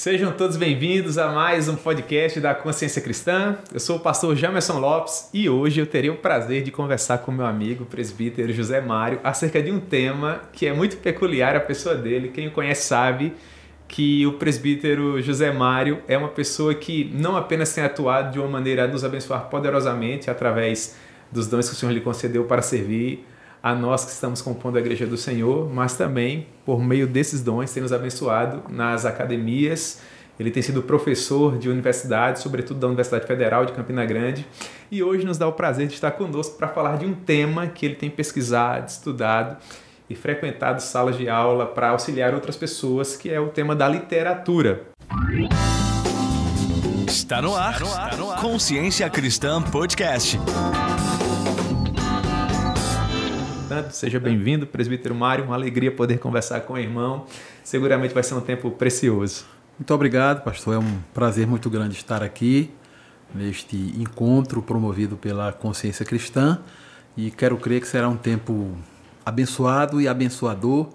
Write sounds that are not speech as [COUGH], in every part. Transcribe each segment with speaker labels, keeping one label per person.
Speaker 1: Sejam todos bem-vindos a mais um podcast da Consciência Cristã. Eu sou o pastor Jamerson Lopes e hoje eu terei o prazer de conversar com meu amigo presbítero José Mário acerca de um tema que é muito peculiar à pessoa dele. Quem o conhece sabe que o presbítero José Mário é uma pessoa que não apenas tem atuado de uma maneira a nos abençoar poderosamente através dos dons que o Senhor lhe concedeu para servir a nós que estamos compondo a Igreja do Senhor, mas também por meio desses dons tem nos abençoado nas academias. Ele tem sido professor de universidade, sobretudo da Universidade Federal de Campina Grande, e hoje nos dá o prazer de estar conosco para falar de um tema que ele tem pesquisado, estudado e frequentado salas de aula para auxiliar outras pessoas, que é o tema da literatura. Está no ar, está no ar. Consciência Cristã Podcast seja bem-vindo, presbítero Mário. Uma alegria poder conversar com o irmão. Seguramente vai ser um tempo precioso.
Speaker 2: Muito obrigado, pastor. É um prazer muito grande estar aqui neste encontro promovido pela Consciência Cristã e quero crer que será um tempo abençoado e abençoador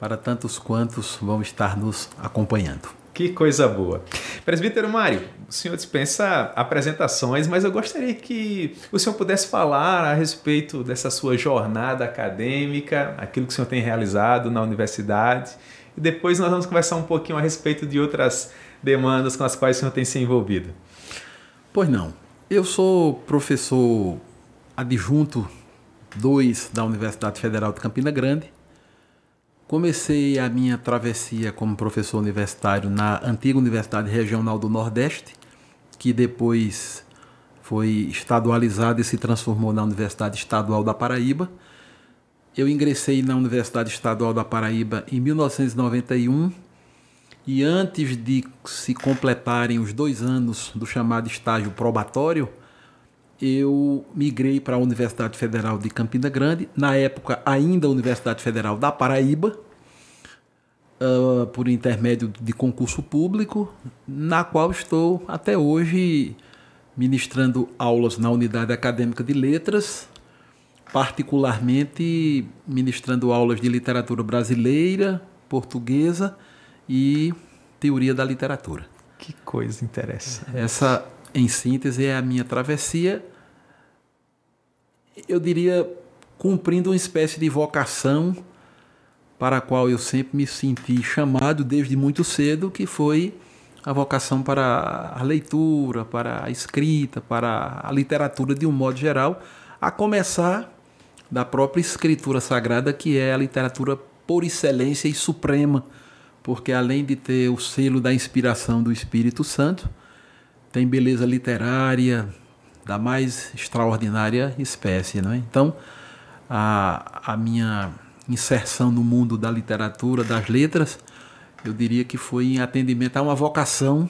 Speaker 2: para tantos quantos vão estar nos acompanhando. Que coisa boa. Presbítero Mário,
Speaker 1: o senhor dispensa apresentações, mas eu gostaria que o senhor pudesse falar a respeito dessa sua jornada acadêmica, aquilo que o senhor tem realizado na universidade. E depois nós vamos conversar um pouquinho a respeito de outras demandas com as quais o senhor tem se envolvido.
Speaker 2: Pois não. Eu sou professor adjunto 2 da Universidade Federal de Campina Grande Comecei a minha travessia como professor universitário na antiga Universidade Regional do Nordeste, que depois foi estadualizada e se transformou na Universidade Estadual da Paraíba. Eu ingressei na Universidade Estadual da Paraíba em 1991 e antes de se completarem os dois anos do chamado estágio probatório, eu migrei para a Universidade Federal de Campina Grande, na época ainda Universidade Federal da Paraíba, uh, por intermédio de concurso público, na qual estou até hoje ministrando aulas na Unidade Acadêmica de Letras, particularmente ministrando aulas de literatura brasileira, portuguesa e teoria da literatura.
Speaker 1: Que coisa interessante.
Speaker 2: Essa em síntese, é a minha travessia, eu diria, cumprindo uma espécie de vocação para a qual eu sempre me senti chamado desde muito cedo, que foi a vocação para a leitura, para a escrita, para a literatura de um modo geral, a começar da própria escritura sagrada, que é a literatura por excelência e suprema, porque além de ter o selo da inspiração do Espírito Santo, tem beleza literária da mais extraordinária espécie. Não é? Então, a, a minha inserção no mundo da literatura, das letras, eu diria que foi em atendimento a uma vocação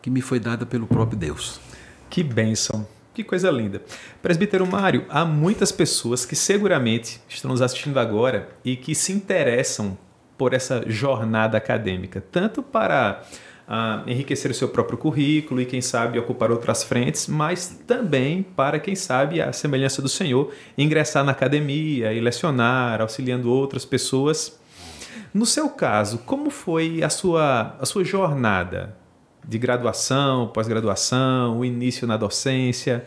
Speaker 2: que me foi dada pelo próprio Deus. Que
Speaker 1: bênção! Que coisa linda. Presbítero Mário, há muitas pessoas que seguramente estão nos assistindo agora e que se interessam por essa jornada acadêmica, tanto para a enriquecer o seu próprio currículo e, quem sabe, ocupar outras frentes, mas também para, quem sabe, a semelhança do Senhor, ingressar na academia e lecionar, auxiliando outras pessoas. No seu caso, como foi a sua, a sua jornada de graduação, pós-graduação, o início na docência?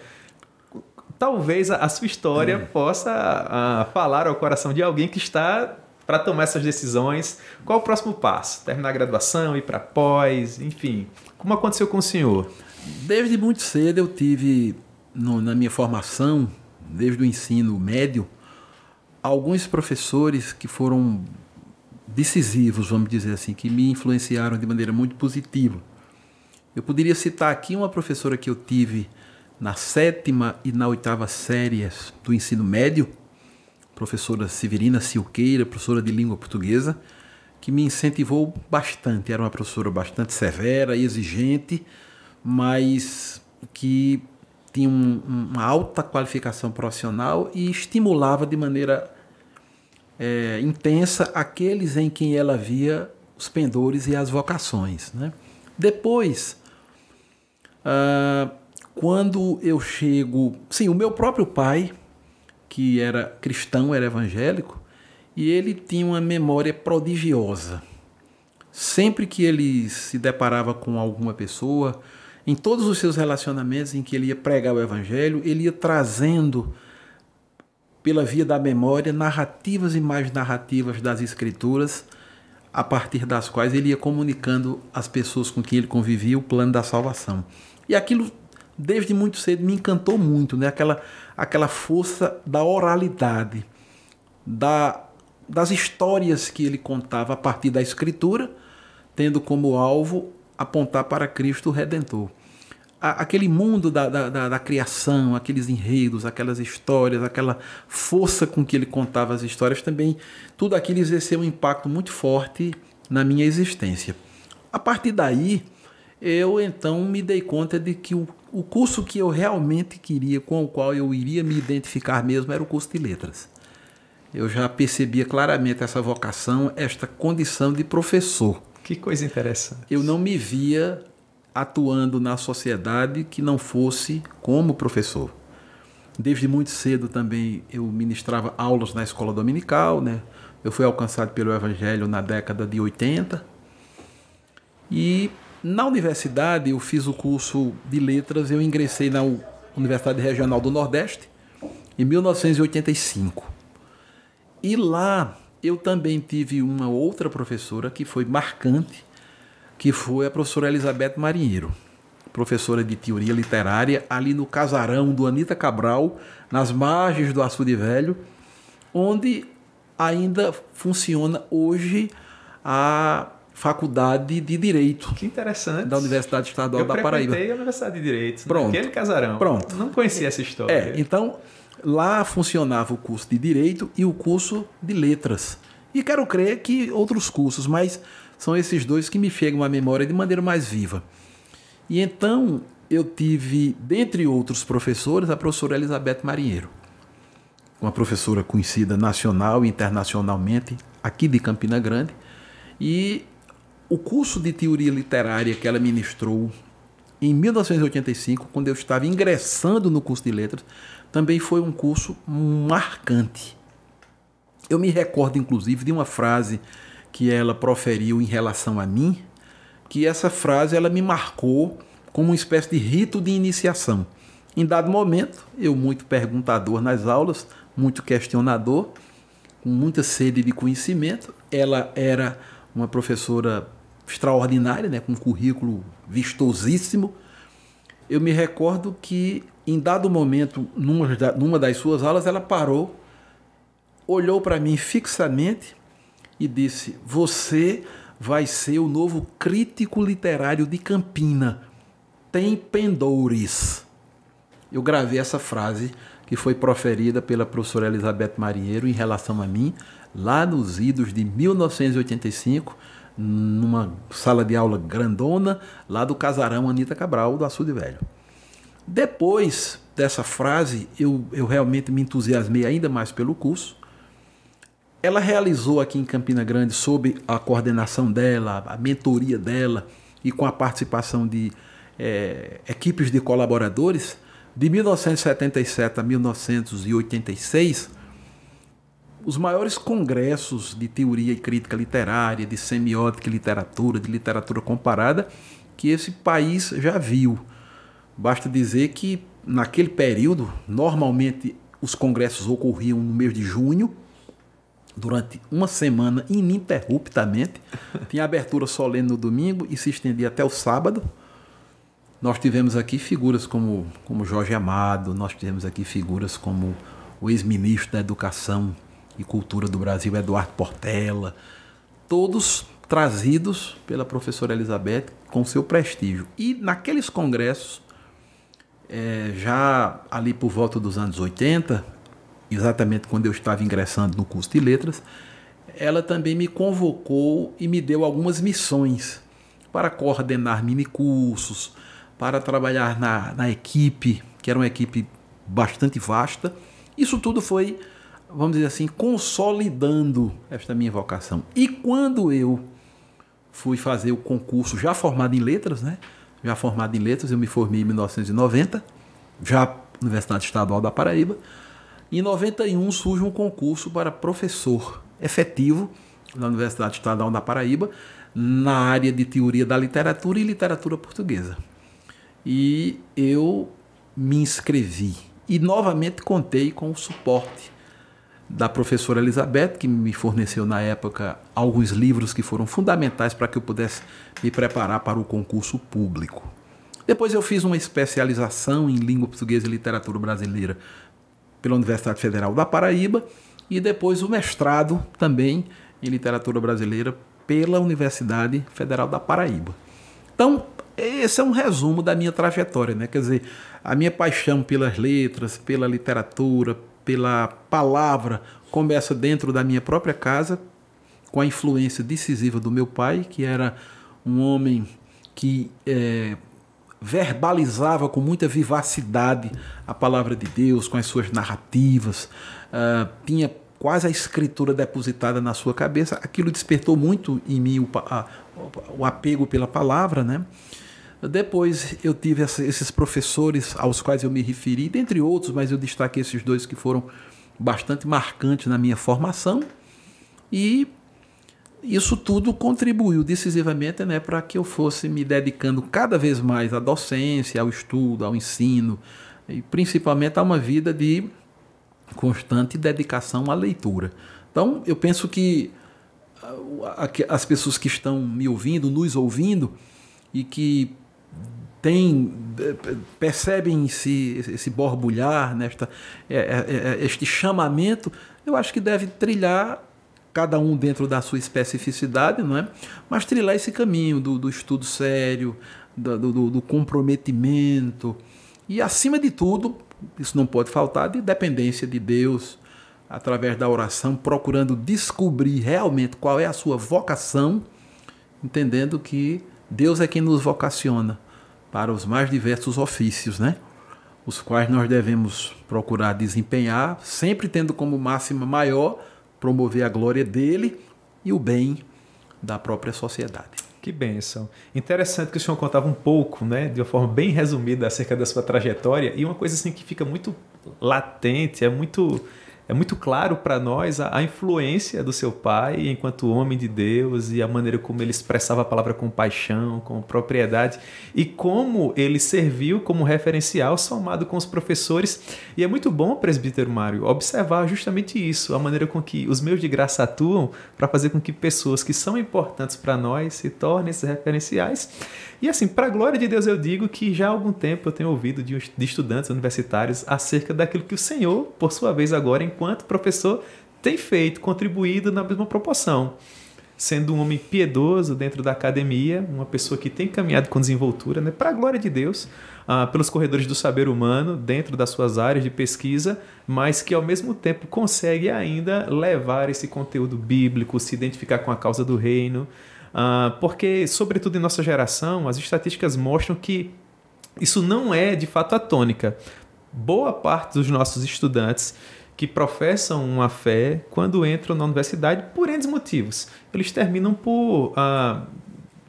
Speaker 1: Talvez a, a sua história é. possa a, ah, falar ao coração de alguém que está para tomar essas decisões. Qual o próximo passo? Terminar a graduação,
Speaker 2: ir para pós, enfim. Como aconteceu com o senhor? Desde muito cedo eu tive no, na minha formação, desde o ensino médio, alguns professores que foram decisivos, vamos dizer assim, que me influenciaram de maneira muito positiva. Eu poderia citar aqui uma professora que eu tive na sétima e na oitava séries do ensino médio, professora Severina Silqueira, professora de língua portuguesa, que me incentivou bastante. Era uma professora bastante severa e exigente, mas que tinha um, uma alta qualificação profissional e estimulava de maneira é, intensa aqueles em quem ela via os pendores e as vocações. Né? Depois, ah, quando eu chego. Sim, o meu próprio pai que era cristão, era evangélico, e ele tinha uma memória prodigiosa. Sempre que ele se deparava com alguma pessoa, em todos os seus relacionamentos em que ele ia pregar o evangelho, ele ia trazendo pela via da memória narrativas e mais narrativas das escrituras, a partir das quais ele ia comunicando às pessoas com quem ele convivia o plano da salvação. E aquilo desde muito cedo me encantou muito, né? Aquela, aquela força da oralidade, da, das histórias que ele contava a partir da escritura, tendo como alvo apontar para Cristo Redentor. A, aquele mundo da, da, da, da criação, aqueles enredos, aquelas histórias, aquela força com que ele contava as histórias também, tudo aquilo exerceu um impacto muito forte na minha existência. A partir daí, eu então me dei conta de que o o curso que eu realmente queria, com o qual eu iria me identificar mesmo, era o curso de letras. Eu já percebia claramente essa vocação, esta condição de professor. Que coisa interessante. Eu não me via atuando na sociedade que não fosse como professor. Desde muito cedo também eu ministrava aulas na escola dominical, né? Eu fui alcançado pelo evangelho na década de 80. E na universidade, eu fiz o curso de letras, eu ingressei na Universidade Regional do Nordeste em 1985. E lá eu também tive uma outra professora que foi marcante, que foi a professora Elizabeth Marinheiro, professora de teoria literária, ali no casarão do Anita Cabral, nas margens do Açude Velho, onde ainda funciona hoje a Faculdade de Direito. Que interessante. Da Universidade Estadual eu da Paraíba. Eu a
Speaker 1: Universidade de Direito. Né? Pronto. Naquele casarão. Pronto.
Speaker 2: Não conhecia essa história. É, então lá funcionava o curso de Direito e o curso de Letras. E quero crer que outros cursos, mas são esses dois que me chegam à memória de maneira mais viva. E então eu tive, dentre outros professores, a professora Elizabeth Marinheiro, uma professora conhecida nacional e internacionalmente, aqui de Campina Grande, e o curso de teoria literária que ela ministrou em 1985, quando eu estava ingressando no curso de letras, também foi um curso marcante. Eu me recordo, inclusive, de uma frase que ela proferiu em relação a mim, que essa frase ela me marcou como uma espécie de rito de iniciação. Em dado momento, eu muito perguntador nas aulas, muito questionador, com muita sede de conhecimento, ela era uma professora extraordinária, né, com um currículo vistosíssimo. Eu me recordo que, em dado momento, numa, numa das suas aulas, ela parou, olhou para mim fixamente e disse: Você vai ser o novo crítico literário de Campina. Tem pendores. Eu gravei essa frase que foi proferida pela professora Elizabeth Marinheiro em relação a mim, lá nos idos de 1985 numa sala de aula grandona, lá do casarão Anitta Cabral, do Açude Velho. Depois dessa frase, eu, eu realmente me entusiasmei ainda mais pelo curso. Ela realizou aqui em Campina Grande, sob a coordenação dela, a mentoria dela e com a participação de é, equipes de colaboradores, de 1977 a 1986, os maiores congressos de teoria e crítica literária, de semiótica e literatura, de literatura comparada, que esse país já viu. Basta dizer que, naquele período, normalmente os congressos ocorriam no mês de junho, durante uma semana ininterruptamente. [LAUGHS] Tinha abertura solene no domingo e se estendia até o sábado. Nós tivemos aqui figuras como, como Jorge Amado, nós tivemos aqui figuras como o ex-ministro da Educação, e Cultura do Brasil, Eduardo Portela, todos trazidos pela professora Elizabeth com seu prestígio. E naqueles congressos, é, já ali por volta dos anos 80, exatamente quando eu estava ingressando no curso de letras, ela também me convocou e me deu algumas missões para coordenar minicursos, para trabalhar na, na equipe, que era uma equipe bastante vasta. Isso tudo foi vamos dizer assim, consolidando esta minha vocação. E quando eu fui fazer o concurso já formado em letras, né? Já formado em letras, eu me formei em 1990, já na Universidade Estadual da Paraíba. Em 91 surge um concurso para professor efetivo na Universidade Estadual da Paraíba, na área de teoria da literatura e literatura portuguesa. E eu me inscrevi e novamente contei com o suporte da professora Elizabeth, que me forneceu na época alguns livros que foram fundamentais para que eu pudesse me preparar para o concurso público. Depois eu fiz uma especialização em língua portuguesa e literatura brasileira pela Universidade Federal da Paraíba e depois o mestrado também em literatura brasileira pela Universidade Federal da Paraíba. Então, esse é um resumo da minha trajetória, né? Quer dizer, a minha paixão pelas letras, pela literatura, pela palavra começa dentro da minha própria casa, com a influência decisiva do meu pai, que era um homem que é, verbalizava com muita vivacidade a palavra de Deus, com as suas narrativas, uh, tinha quase a escritura depositada na sua cabeça. Aquilo despertou muito em mim o, a, o apego pela palavra, né? Depois eu tive esses professores aos quais eu me referi, dentre outros, mas eu destaquei esses dois que foram bastante marcantes na minha formação. E isso tudo contribuiu decisivamente né, para que eu fosse me dedicando cada vez mais à docência, ao estudo, ao ensino, e principalmente a uma vida de constante dedicação à leitura. Então, eu penso que ah, as pessoas que estão me ouvindo, nos ouvindo, e que tem eh, percebem si esse, esse borbulhar nesta né, eh, eh, este chamamento eu acho que deve trilhar cada um dentro da sua especificidade não é mas trilhar esse caminho do, do estudo sério do, do, do comprometimento e acima de tudo isso não pode faltar de dependência de Deus através da oração procurando descobrir realmente qual é a sua vocação entendendo que Deus é quem nos vocaciona para os mais diversos ofícios, né? os quais nós devemos procurar desempenhar, sempre tendo como máxima maior promover a glória dele e o bem da própria sociedade. Que bênção.
Speaker 1: Interessante que o senhor contava um pouco, né, de uma forma bem resumida acerca da sua trajetória e uma coisa assim que fica muito latente, é muito é muito claro para nós a, a, influência do seu pai enquanto homem de Deus e a maneira como ele expressava a palavra com paixão, com propriedade e como ele serviu como referencial somado com os professores. E é muito bom, presbítero Mário, observar justamente isso, a maneira com que os meios de graça atuam para fazer com que pessoas que são importantes para nós se tornem esses referenciais e assim, para a glória de Deus, eu digo que já há algum tempo eu tenho ouvido de, estudantes universitários acerca daquilo que o Senhor, por sua vez agora, enquanto professor, tem feito, contribuído na mesma proporção. Sendo um homem piedoso dentro da academia, uma pessoa que tem caminhado com desenvoltura, né, para a glória de Deus, ah, pelos corredores do saber humano, dentro das suas áreas de pesquisa, mas que ao mesmo tempo consegue ainda levar esse conteúdo bíblico, se identificar com a causa do reino, Uh, porque, sobretudo em nossa geração, as estatísticas mostram que isso não é de fato a tônica. Boa parte dos nossos estudantes que professam uma fé, quando entram na universidade, por N motivos, eles terminam por uh,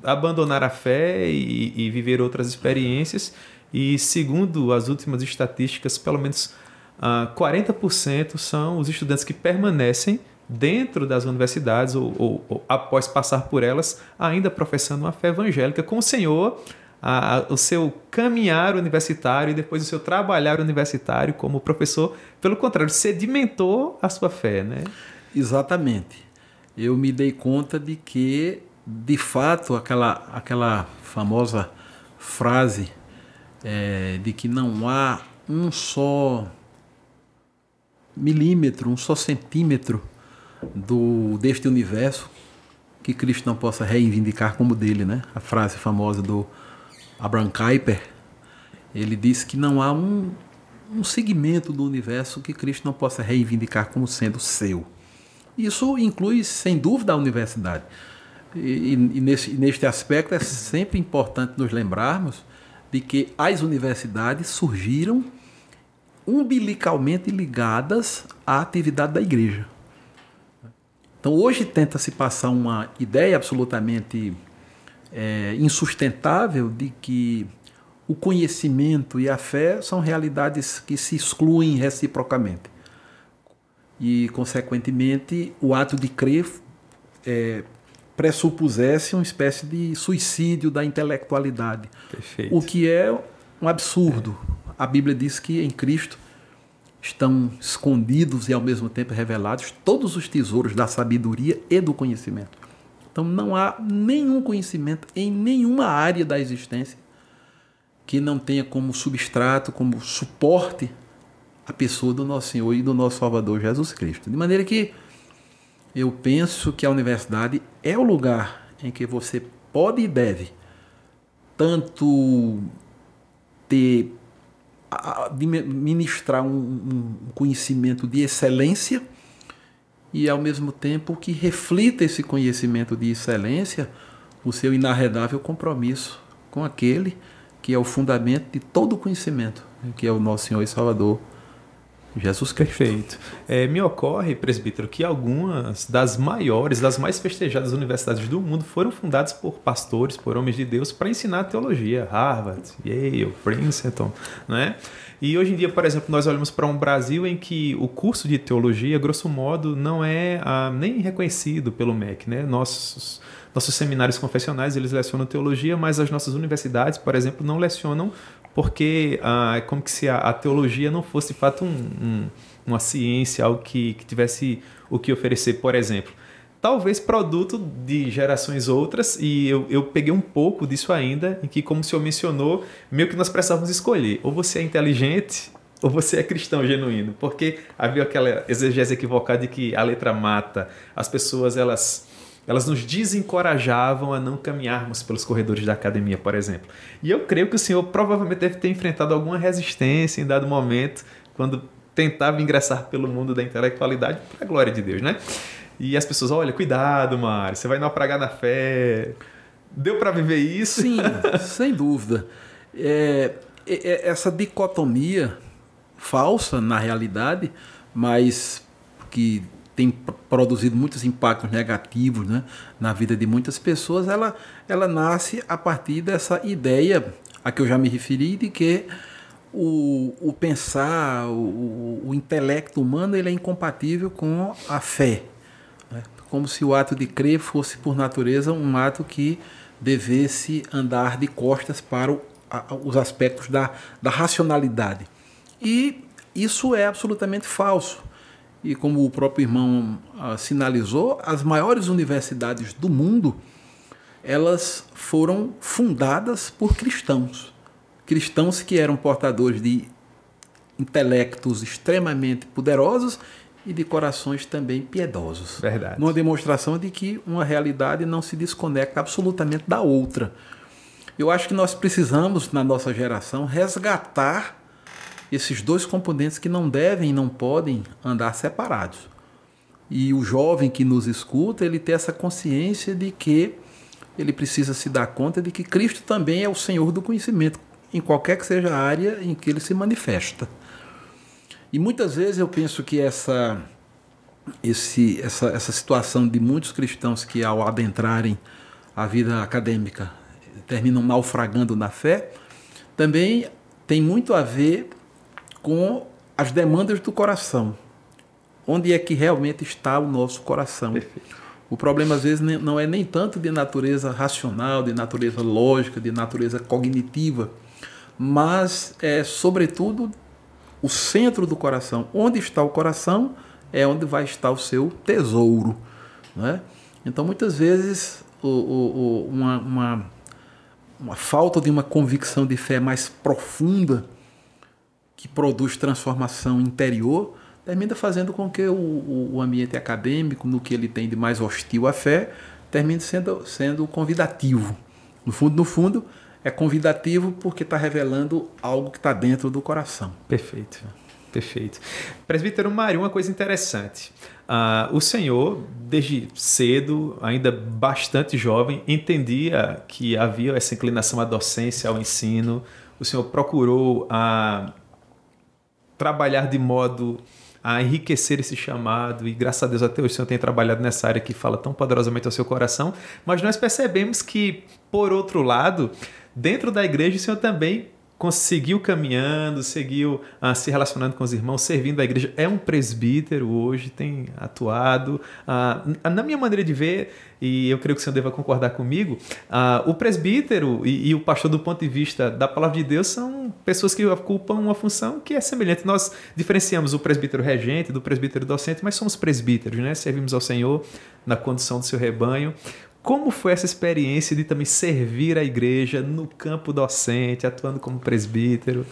Speaker 1: abandonar a fé e, e viver outras experiências. E segundo as últimas estatísticas, pelo menos Uh, ah, 40% são os estudantes que permanecem dentro das universidades ou, ou, ou após passar por elas, ainda professando uma fé evangélica com o Senhor a, o seu caminhar universitário e depois o seu trabalhar universitário como professor. Pelo contrário, sedimentou a sua fé, né?
Speaker 2: Exatamente. Eu me dei conta de que, de fato, aquela, aquela famosa frase é, de que não há um só milímetro, um só centímetro do deste universo que Cristo não possa reivindicar como dele, né? A frase famosa do Abraham Kuyper, ele diz que não há um, um segmento do universo que Cristo não possa reivindicar como sendo seu. Isso inclui, sem dúvida, a universidade. E, e, nesse, e neste aspecto é sempre importante nos lembrarmos de que as universidades surgiram umbilicalmente ligadas à atividade da igreja. Então, hoje tenta se passar uma ideia absolutamente é, insustentável de que o conhecimento e a fé são realidades que se excluem reciprocamente. E, consequentemente, o ato de crer é, pressupusesse uma espécie de suicídio da intelectualidade. Perfeito. O que é um absurdo. É. A Bíblia diz que em Cristo estão escondidos e ao mesmo tempo revelados todos os tesouros da sabedoria e do conhecimento. Então não há nenhum conhecimento em nenhuma área da existência que não tenha como substrato, como suporte a pessoa do nosso Senhor e do nosso Salvador Jesus Cristo. De maneira que eu penso que a universidade é o lugar em que você pode e deve tanto ter ministrar um, um conhecimento de excelência e, ao mesmo tempo, que reflita esse conhecimento de excelência o seu inarredável compromisso com aquele que é o fundamento de todo conhecimento, né, que é o nosso Senhor e Salvador Jesus Perfeito.
Speaker 1: É, me ocorre, presbítero, que algumas das maiores, das mais festejadas universidades do mundo foram fundadas por pastores, por homens de Deus, para ensinar teologia. Harvard, Yale, Princeton, né? E hoje em dia, por exemplo, nós olhamos para um Brasil em que o curso de teologia, grosso modo, não é ah, nem reconhecido pelo MEC, né? Nossos nossos seminários confessionais eles lecionam teologia, mas as nossas universidades, por exemplo, não lecionam porque ah, é como que se a, a, teologia não fosse de fato um, um, uma ciência, algo que, que tivesse o que oferecer, por exemplo. Talvez produto de gerações outras, e eu, eu peguei um pouco disso ainda, em que, como o senhor mencionou, meio que nós precisávamos escolher: ou você é inteligente ou você é cristão genuíno, porque havia aquela exegese equivocada de que a letra mata, as pessoas elas elas nos desencorajavam a não caminharmos pelos corredores da academia, por exemplo. E eu creio que o senhor provavelmente deve ter enfrentado alguma resistência em dado momento quando tentava ingressar pelo mundo da intelectualidade, para a glória de Deus, né? E as pessoas, olha, cuidado, Mário, você vai naufragar na fé. Deu para viver
Speaker 2: isso? Sim, [LAUGHS] sem dúvida. É, é, é, essa dicotomia falsa na realidade, mas que tem produzido muitos impactos negativos né, na vida de muitas pessoas, ela, ela nasce a partir dessa ideia a que eu já me referi de que o, o pensar, o, o intelecto humano ele é incompatível com a fé. Né? Como se o ato de crer fosse, por natureza, um ato que devesse andar de costas para o, a, os aspectos da, da racionalidade. E isso é absolutamente falso e como o próprio irmão ah, sinalizou, as maiores universidades do mundo elas foram fundadas por cristãos, cristãos que eram portadores de intelectos extremamente poderosos e de corações também piedosos. Verdade. Uma demonstração de que uma realidade não se desconecta absolutamente da outra. Eu acho que nós precisamos na nossa geração resgatar esses dois componentes que não devem e não podem andar separados. E o jovem que nos escuta, ele tem essa consciência de que ele precisa se dar conta de que Cristo também é o Senhor do conhecimento, em qualquer que seja a área em que ele se manifesta. E muitas vezes eu penso que essa, esse, essa, essa situação de muitos cristãos que, ao adentrarem a vida acadêmica, terminam naufragando na fé, também tem muito a ver com as demandas do coração. Onde é que realmente está o nosso coração? Perfeito. O problema, às vezes, não é nem tanto de natureza racional, de natureza lógica, de natureza cognitiva, mas é, sobretudo, o centro do coração. Onde está o coração é onde vai estar o seu tesouro. Né? Então, muitas vezes, o, o, o, uma, uma, uma falta de uma convicção de fé mais profunda que produz transformação interior termina fazendo com que o, o, ambiente acadêmico, no que ele tem de mais hostil à fé, termine sendo, sendo convidativo. No fundo, no fundo, é convidativo porque está revelando algo que está dentro do coração.
Speaker 1: Perfeito. Perfeito. Presbítero Mário, uma coisa interessante. Uh, o senhor, desde cedo, ainda bastante jovem, entendia que havia essa inclinação à docência, ao ensino. O senhor procurou a trabalhar de modo a enriquecer esse chamado, e graças a Deus até hoje o Senhor tem trabalhado nessa área que fala tão poderosamente ao seu coração, mas nós percebemos que, por outro lado, dentro da igreja o Senhor também conseguiu caminhando, seguiu ah, se relacionando com os irmãos, servindo a igreja. É um presbítero hoje, tem atuado. Ah, na minha maneira de ver, e eu creio que o senhor deva concordar comigo, ah, o presbítero e, e, o pastor, do ponto de vista da palavra de Deus, são pessoas que ocupam uma função que é semelhante. Nós diferenciamos o presbítero regente do presbítero docente, mas somos presbíteros, né? servimos ao Senhor na condução do seu rebanho. Como foi essa experiência de também servir a igreja no campo docente, atuando como presbítero?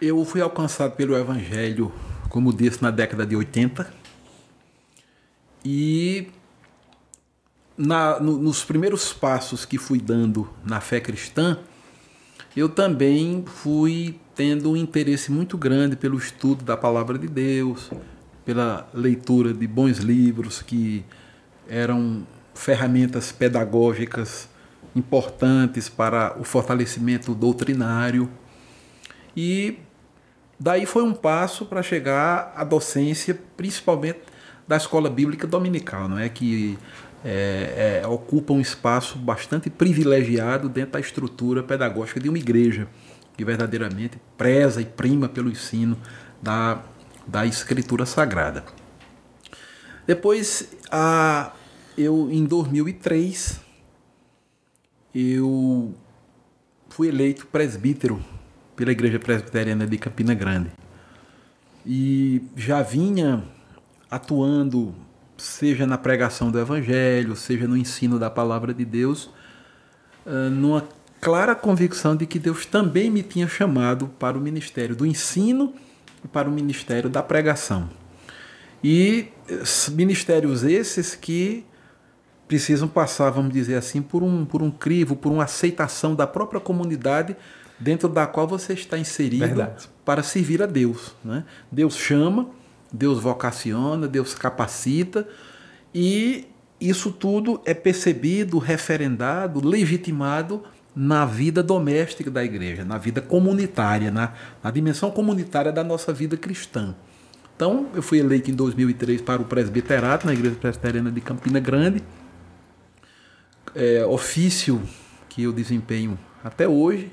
Speaker 2: Eu fui alcançado pelo evangelho, como disse, na década de 80. E na, no, nos primeiros passos que fui dando na fé cristã, eu também fui tendo um interesse muito grande pelo estudo da palavra de Deus, pela leitura de bons livros que eram ferramentas pedagógicas importantes para o fortalecimento doutrinário. E daí foi um passo para chegar à docência, principalmente da escola bíblica dominical, não é que é, é, ocupa um espaço bastante privilegiado dentro da estrutura pedagógica de uma igreja que verdadeiramente preza e prima pelo ensino da, da escritura sagrada. Depois, a eu em 2003 eu fui eleito presbítero pela Igreja Presbiteriana de Campina Grande. E já vinha atuando seja na pregação do evangelho, seja no ensino da palavra de Deus, ah, numa clara convicção de que Deus também me tinha chamado para o ministério do ensino e para o ministério da pregação. E ministérios esses que precisam passar, vamos dizer assim, por um, por um crivo, por uma aceitação da própria comunidade dentro da qual você está inserido Verdade. para servir a Deus. Né? Deus chama, Deus vocaciona, Deus capacita e isso tudo é percebido, referendado, legitimado na vida doméstica da igreja, na vida comunitária, na, na dimensão comunitária da nossa vida cristã. Então, eu fui eleito em 2003 para o presbiterato, na Igreja Presbiteriana de Campina Grande é, ofício que eu desempenho até hoje,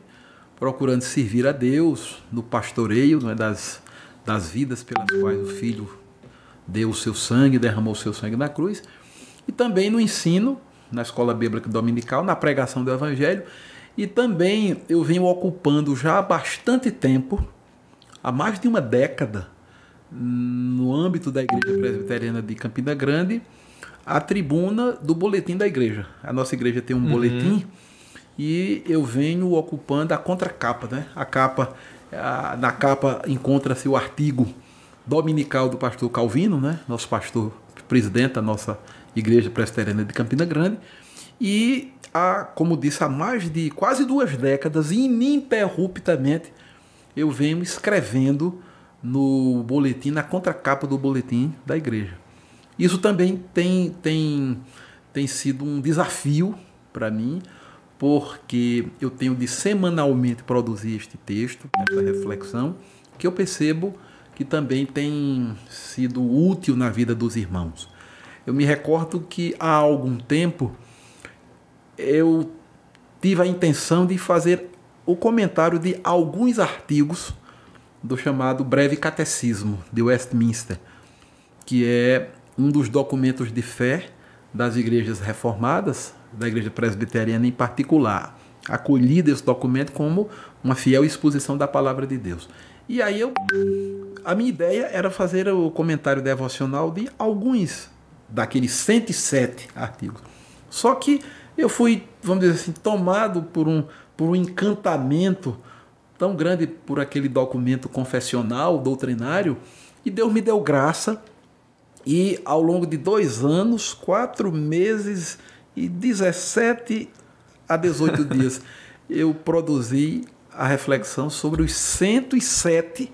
Speaker 2: procurando servir a Deus no pastoreio não é, das, das vidas pelas quais o Filho deu o seu sangue, derramou o seu sangue na cruz, e também no ensino, na escola bíblica dominical, na pregação do Evangelho, e também eu venho ocupando já há bastante tempo, há mais de uma década, no âmbito da Igreja Presbiteriana de Campina Grande, a tribuna do boletim da igreja. A nossa igreja tem um uhum. boletim e eu venho ocupando a contracapa, né? A capa, a, na capa encontra-se o artigo dominical do pastor Calvino, né? Nosso pastor presidente da nossa igreja presbiteriana de Campina Grande. E há, como disse, há mais de quase duas décadas, ininterruptamente, eu venho escrevendo no boletim, na contracapa do boletim da igreja. Isso também tem, tem, tem sido um desafio para mim, porque eu tenho de semanalmente produzir este texto, esta reflexão, que eu percebo que também tem sido útil na vida dos irmãos. Eu me recordo que há algum tempo eu tive a intenção de fazer o comentário de alguns artigos do chamado Breve Catecismo de Westminster, que é um dos documentos de fé das igrejas reformadas, da igreja presbiteriana em particular, acolhido esse documento como uma fiel exposição da palavra de Deus. E aí eu a minha ideia era fazer o comentário devocional de alguns daqueles 107 artigos. Só que eu fui, vamos dizer assim, tomado por um por um encantamento tão grande por aquele documento confessional, doutrinário, e Deus me deu graça e ao longo de dois anos, quatro meses e 17 a 18 [LAUGHS] dias, eu produzi a reflexão sobre os 107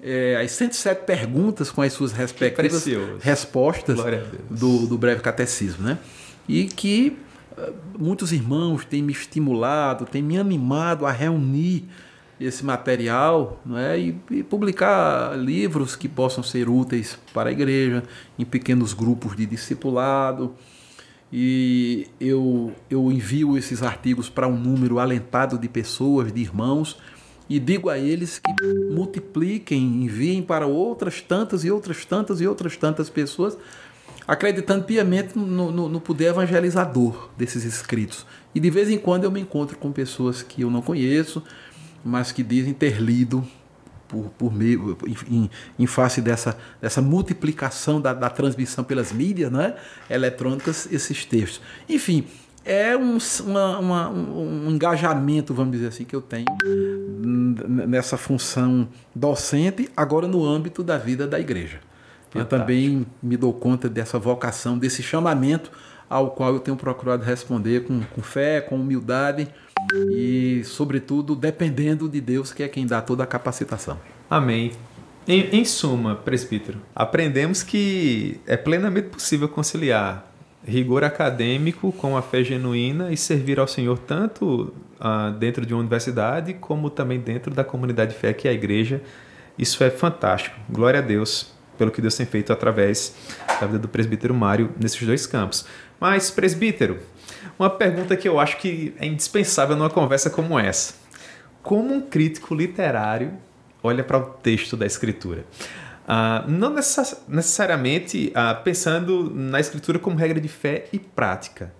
Speaker 2: é, as 107 perguntas com as suas respectivas respostas do, do breve catecismo, né? E que eh, muitos irmãos têm me estimulado, têm me animado a reunir esse material é, E, e, publicar livros que possam ser úteis para a igreja, em pequenos grupos de discipulado. E eu, eu envio esses artigos para um número alentado de pessoas, de irmãos, e digo a eles que multipliquem, enviem para outras tantas e outras tantas e outras tantas pessoas, acreditando piamente no, no, no poder evangelizador desses escritos. E de vez em quando eu me encontro com pessoas que eu não conheço, mas que dizem ter lido por, por meio, em, em, face dessa, dessa multiplicação da, da transmissão pelas mídias né, eletrônicas esses textos. Enfim, é um, uma, uma, um, engajamento, vamos dizer assim, que eu tenho nessa função docente, agora no âmbito da vida da igreja. Fantástico. Eu também me dou conta dessa vocação, desse chamamento ao qual eu tenho procurado responder com, com fé, com humildade e, sobretudo, dependendo de Deus, que é quem dá toda a capacitação.
Speaker 1: Amém. Em, em suma, presbítero, aprendemos que é plenamente possível conciliar rigor acadêmico com a fé genuína e servir ao Senhor tanto ah, dentro de uma universidade como também dentro da comunidade de fé que é a igreja. Isso é fantástico. Glória a Deus pelo que Deus tem feito através da vida do presbítero Mário nesses dois campos. Mas, presbítero, uma pergunta que eu acho que é indispensável numa conversa como essa. Como um crítico literário olha para o texto da escritura? Ah, não necess necessariamente ah, pensando na escritura como regra de fé e prática,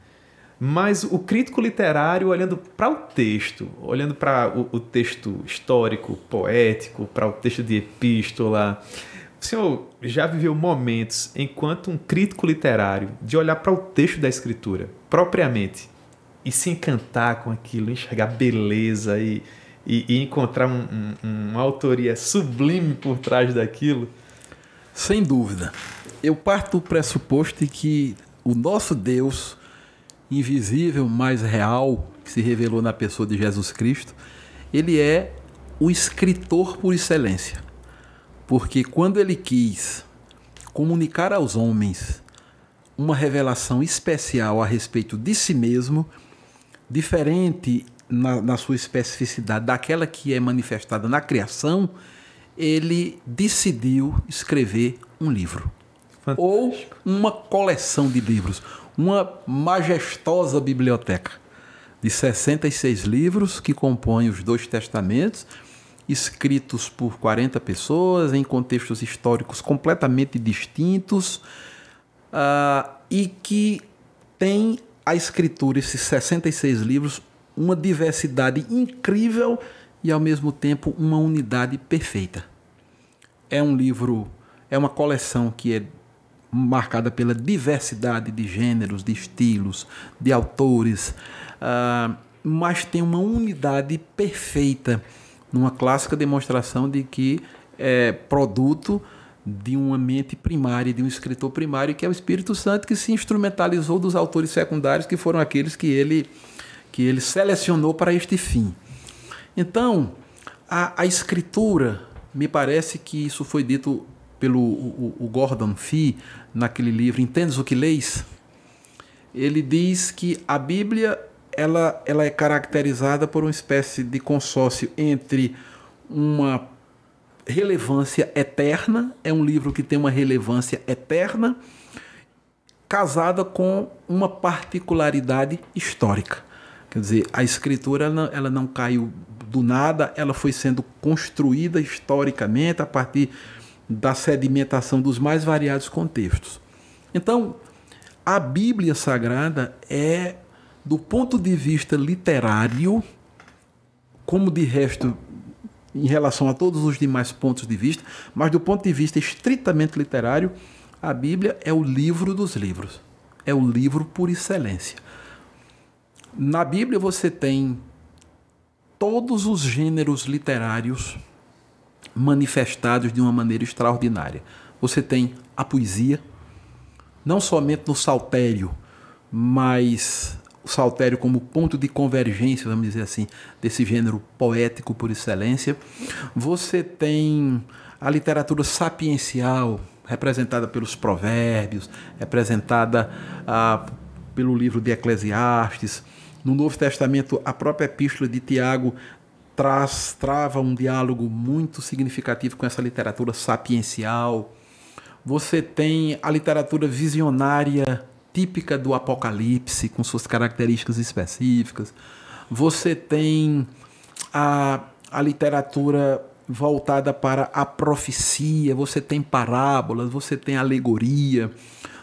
Speaker 1: mas o crítico literário olhando para o texto, olhando para o, o, texto histórico, poético, para o texto de epístola, o senhor já viveu momentos, enquanto um crítico literário, de olhar para o texto da escritura, propriamente, e se encantar com aquilo, enxergar beleza e, e, e encontrar um, um, uma autoria sublime
Speaker 2: por trás daquilo? Sem dúvida. Eu parto do pressuposto de que o nosso Deus, invisível, mas real, que se revelou na pessoa de Jesus Cristo, ele é o escritor por excelência. Porque quando ele quis comunicar aos homens uma revelação especial a respeito de si mesmo, diferente na, na, sua especificidade daquela que é manifestada na criação, ele decidiu escrever um livro. Fantástico. Ou uma coleção de livros, uma majestosa biblioteca de 66 livros que compõem os dois testamentos escritos por 40 pessoas, em contextos históricos completamente distintos, uh, e que tem a escritura, esses 66 livros, uma diversidade incrível e ao mesmo tempo uma unidade perfeita. É um livro, é uma coleção que é marcada pela diversidade de gêneros, de estilos, de autores, uh, mas tem uma unidade perfeita numa clássica demonstração de que é produto de uma mente primária, de um escritor primário, que é o Espírito Santo, que se instrumentalizou dos autores secundários, que foram aqueles que ele, que ele selecionou para este fim. Então, a, a escritura, me parece que isso foi dito pelo o, o Gordon Fee, naquele livro Entendes o que Leis? Ele diz que a Bíblia ela, ela é caracterizada por uma espécie de consórcio entre uma relevância eterna, é um livro que tem uma relevância eterna, casada com uma particularidade histórica. Quer dizer, a escritura ela não, ela não caiu do nada, ela foi sendo construída historicamente a partir da sedimentação dos mais variados contextos. Então, a Bíblia Sagrada é do ponto de vista literário, como de resto em relação a todos os demais pontos de vista, mas do ponto de vista estritamente literário, a Bíblia é o livro dos livros. É o livro por excelência. Na Bíblia você tem todos os gêneros literários manifestados de uma maneira extraordinária. Você tem a poesia, não somente no saltério, mas o saltério como ponto de convergência, vamos dizer assim, desse gênero poético por excelência. Você tem a literatura sapiencial, representada pelos provérbios, representada ah, pelo livro de Eclesiastes. No Novo Testamento, a própria epístola de Tiago traz, trava um diálogo muito significativo com essa literatura sapiencial. Você tem a literatura visionária típica do apocalipse, com suas características específicas. Você tem a, a literatura voltada para a profecia, você tem parábolas, você tem alegoria,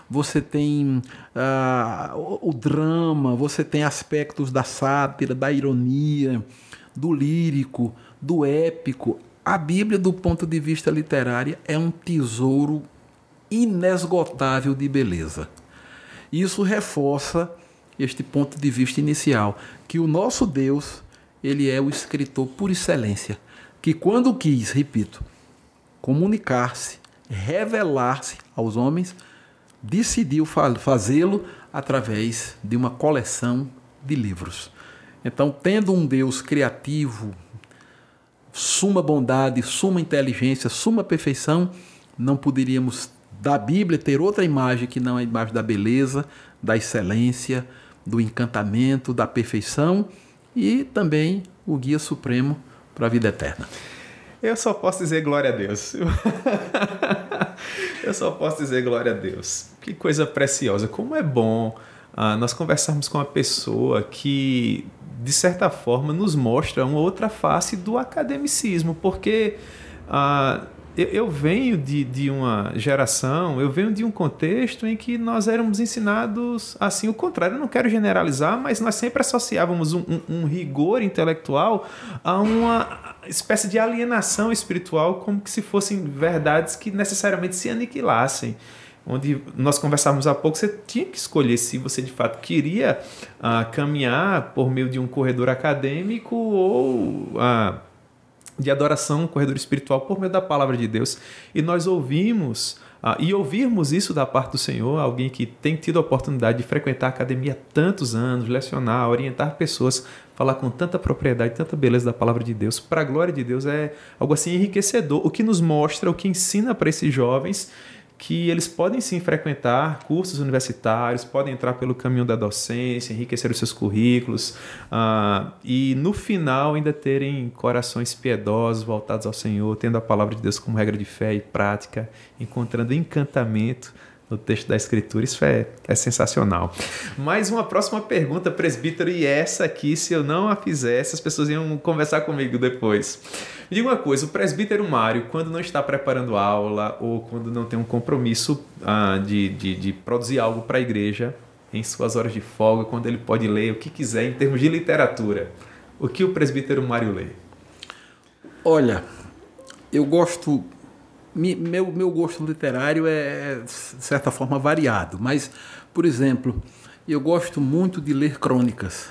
Speaker 2: você tem uh, o, o drama, você tem aspectos da sátira, da ironia, do lírico, do épico. A Bíblia, do ponto de vista literário, é um tesouro inesgotável de beleza. Isso reforça este ponto de vista inicial, que o nosso Deus, ele é o escritor por excelência, que quando quis, repito, comunicar-se, revelar-se aos homens, decidiu fazê-lo através de uma coleção de livros. Então, tendo um Deus criativo, suma bondade, suma inteligência, suma perfeição, não poderíamos da Bíblia ter outra imagem que não é a imagem da beleza, da excelência, do encantamento, da perfeição e também o guia supremo para a vida eterna.
Speaker 1: Eu só posso dizer glória a Deus. [LAUGHS] Eu só posso dizer glória a Deus. Que coisa preciosa. Como é bom ah, nós conversarmos com uma pessoa que, de certa forma, nos mostra uma outra face do academicismo, porque. Ah, eu, venho de, de uma geração, eu venho de um contexto em que nós éramos ensinados assim, o contrário, eu não quero generalizar, mas nós sempre associávamos um, um, um rigor intelectual a uma espécie de alienação espiritual, como que se fossem verdades que necessariamente se aniquilassem onde nós conversávamos há pouco, você tinha que escolher se você de fato queria ah, caminhar por meio de um corredor acadêmico ou ah, de adoração, corredor espiritual por meio da palavra de Deus. E nós ouvimos ah, e ouvirmos isso da parte do Senhor, alguém que tem tido a oportunidade de frequentar a academia há tantos anos, lecionar, orientar pessoas, falar com tanta propriedade, tanta beleza da palavra de Deus, para a glória de Deus, é algo assim enriquecedor, o que nos mostra, o que ensina para esses jovens que eles podem sim frequentar cursos universitários, podem entrar pelo caminho da docência, enriquecer os seus currículos uh, e no final ainda terem corações piedosos voltados ao Senhor, tendo a palavra de Deus como regra de fé e prática, encontrando encantamento no texto da Escritura. Isso é, é sensacional. Mais uma próxima pergunta, presbítero, e essa aqui, se eu não a fizesse, as pessoas iam conversar comigo depois. Me diga uma coisa: o presbítero Mário, quando não está preparando aula ou quando não tem um compromisso ah, de, de, de produzir algo para a igreja, em suas horas de folga, quando ele pode ler o que quiser em termos de literatura,
Speaker 2: o que o presbítero Mário lê? Olha, eu gosto meu, meu gosto literário é, é, de certa forma, variado. Mas, por exemplo, eu gosto muito de ler crônicas.